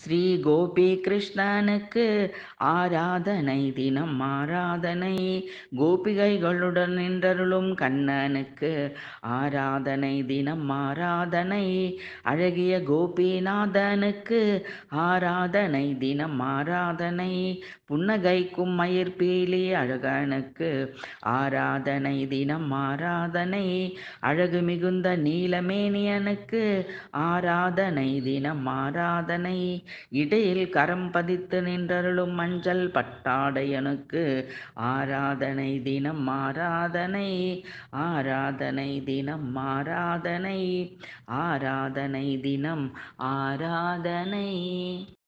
ஸ்ரீ கோபி கிருஷ்ணனுக்கு ஆராதனை தினம் ஆராதனை கோபிகைகளுடன் நின்றருளும் கண்ணனுக்கு ஆராதனை தினம் ஆராதனை அழகிய கோபிநாதனுக்கு ஆராதனை தினம் ஆராதனை புன்னகைக்கும் மயிர்பீலி அழகனுக்கு ஆராதனை தினம் ஆராதனை அழகு மிகுந்த நீலமேனியனுக்கு ஆராதனை தினம் ஆராதனை இடையில் கரம் பதித்து நின்றருளும் மஞ்சள் பட்டாடையனுக்கு ஆராதனை தினம் ஆராதனை ஆராதனை தினம் ஆராதனை ஆராதனை தினம் ஆராதனை